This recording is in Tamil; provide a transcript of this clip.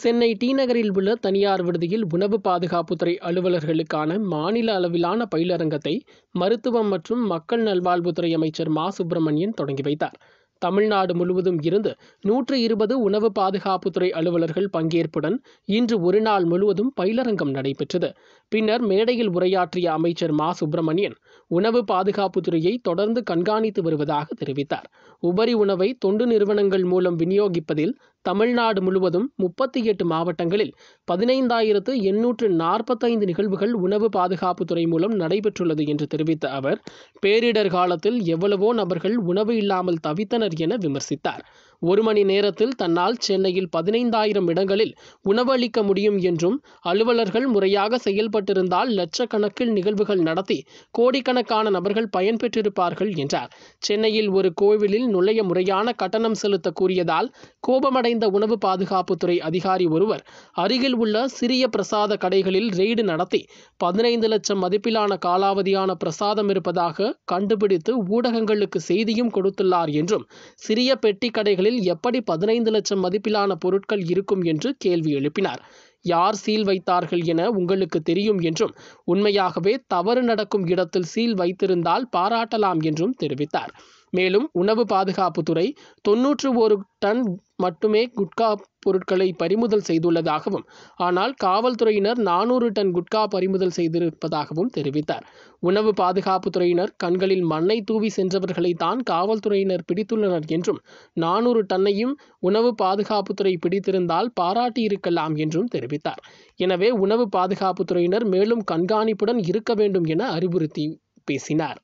சென்னை டி நகரில் உள்ள தனியார் விடுதியில் உணவு பாதுகாப்புத்துறை அலுவலர்களுக்கான மாநில அளவிலான பயிலரங்கத்தை மருத்துவம் மற்றும் மக்கள் நல்வாழ்வுத்துறை அமைச்சர் மா சுப்பிரமணியன் தொடங்கி வைத்தார் தமிழ்நாடு முழுவதும் இருந்து நூற்று இருபது உணவு பாதுகாப்புத்துறை அலுவலர்கள் பங்கேற்புடன் இன்று ஒரு நாள் முழுவதும் பயிலரங்கம் நடைபெற்றது பின்னர் மேடையில் உரையாற்றிய அமைச்சர் மா சுப்பிரமணியன் உணவு பாதுகாப்பு துறையை தொடர்ந்து கண்காணித்து வருவதாக தெரிவித்தார் உபரி உணவை தொண்டு நிறுவனங்கள் மூலம் விநியோகிப்பதில் தமிழ்நாடு முழுவதும் முப்பத்தி எட்டு மாவட்டங்களில் பதினைந்தாயிரத்து எண்ணூற்று நாற்பத்தைந்து நிகழ்வுகள் உணவு பாதுகாப்புத்துறை மூலம் நடைபெற்றுள்ளது என்று தெரிவித்த அவர் பேரிடர் காலத்தில் எவ்வளவோ நபர்கள் உணவு இல்லாமல் தவித்தனர் என விமர்சித்தார் ஒரு மணி நேரத்தில் தன்னால் சென்னையில் பதினைந்தாயிரம் இடங்களில் உணவளிக்க முடியும் என்றும் அலுவலர்கள் முறையாக செயல்பட்டிருந்தால் லட்சக்கணக்கில் நிகழ்வுகள் நடத்தி கோடிக்கணக்கான நபர்கள் பயன்பெற்றிருப்பார்கள் என்றார் சென்னையில் ஒரு கோவிலில் நுழைய முறையான கட்டணம் செலுத்த கூறியதால் கோபமடைந்த உணவு பாதுகாப்புத்துறை அதிகாரி ஒருவர் அருகில் உள்ள சிறிய பிரசாத கடைகளில் ரெய்டு நடத்தி பதினைந்து லட்சம் மதிப்பிலான காலாவதியான பிரசாதம் இருப்பதாக கண்டுபிடித்து ஊடகங்களுக்கு செய்தியும் கொடுத்துள்ளார் என்றும் சிறிய பெட்டி கடைகளில் கடைகளில் எப்படி பதினைந்து லட்சம் மதிப்பிலான பொருட்கள் இருக்கும் என்று கேள்வி எழுப்பினார் யார் சீல் வைத்தார்கள் என உங்களுக்கு தெரியும் என்றும் உண்மையாகவே தவறு நடக்கும் இடத்தில் சீல் வைத்திருந்தால் பாராட்டலாம் என்றும் தெரிவித்தார் மேலும் உணவு பாதுகாப்புத்துறை தொன்னூற்று ஒரு டன் மட்டுமே குட்கா பொருட்களை பறிமுதல் செய்துள்ளதாகவும் ஆனால் காவல்துறையினர் நானூறு டன் குட்கா பறிமுதல் செய்திருப்பதாகவும் தெரிவித்தார் உணவு பாதுகாப்புத்துறையினர் கண்களில் மண்ணை தூவி சென்றவர்களை தான் காவல்துறையினர் பிடித்துள்ளனர் என்றும் நானூறு டன்னையும் உணவு பாதுகாப்புத்துறை பிடித்திருந்தால் பாராட்டியிருக்கலாம் என்றும் தெரிவித்தார் தெரிவித்தார் எனவே உணவு பாதுகாப்புத்துறையினர் துறையினர் மேலும் கண்காணிப்புடன் இருக்க வேண்டும் என அறிவுறுத்தி பேசினார்